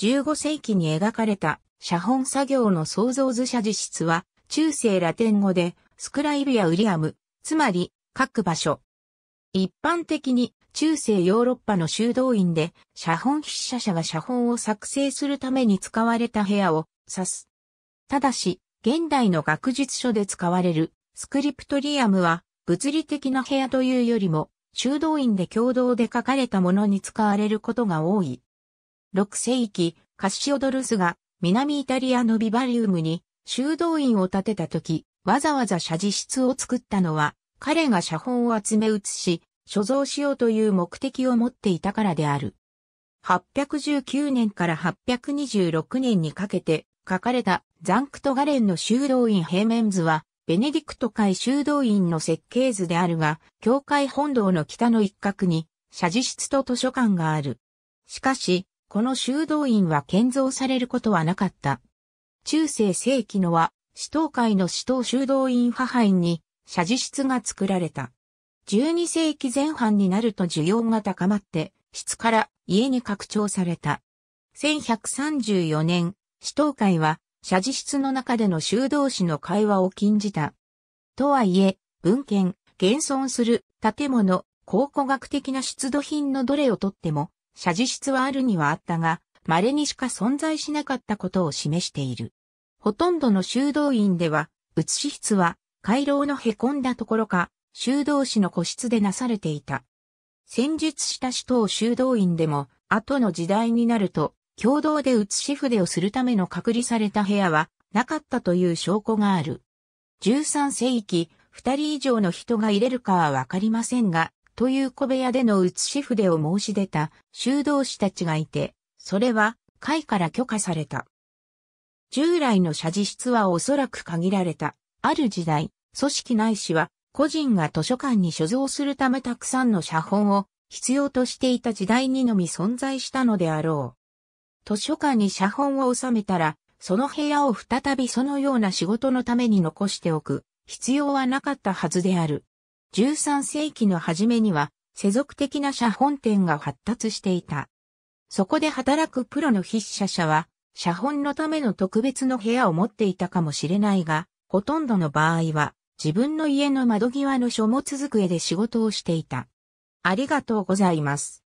15世紀に描かれた写本作業の創造図写実質は、中世ラテン語で、スクライブやウリアム、つまり、各場所。一般的に、中世ヨーロッパの修道院で、写本筆者者が写本を作成するために使われた部屋を指す。ただし、現代の学術書で使われる、スクリプトリアムは、物理的な部屋というよりも、修道院で共同で書かれたものに使われることが多い。6世紀、カッシオドルスが南イタリアのビバリウムに修道院を建てた時、わざわざ写実室を作ったのは、彼が写本を集め写し、所蔵しようという目的を持っていたからである。819年から826年にかけて書かれたザンクトガレンの修道院平面図は、ベネディクト会修道院の設計図であるが、教会本堂の北の一角に、写実室と図書館がある。しかし、この修道院は建造されることはなかった。中世世紀のは、死闘会の死闘修道院派藩に、社事室が作られた。12世紀前半になると需要が高まって、室から家に拡張された。1134年、死闘会は、社事室の中での修道士の会話を禁じた。とはいえ、文献、現存する建物、考古学的な出土品のどれをとっても、写事室はあるにはあったが、稀にしか存在しなかったことを示している。ほとんどの修道院では、写し室は、回廊の凹んだところか、修道士の個室でなされていた。戦術した首都修道院でも、後の時代になると、共同で写し筆をするための隔離された部屋は、なかったという証拠がある。13世紀、二人以上の人が入れるかはわかりませんが、という小部屋での写し筆を申し出た修道士たちがいて、それは会から許可された。従来の写事室はおそらく限られた。ある時代、組織ないしは個人が図書館に所蔵するためたくさんの写本を必要としていた時代にのみ存在したのであろう。図書館に写本を収めたら、その部屋を再びそのような仕事のために残しておく必要はなかったはずである。13世紀の初めには世俗的な写本店が発達していた。そこで働くプロの筆者者は、写本のための特別の部屋を持っていたかもしれないが、ほとんどの場合は、自分の家の窓際の書物机で仕事をしていた。ありがとうございます。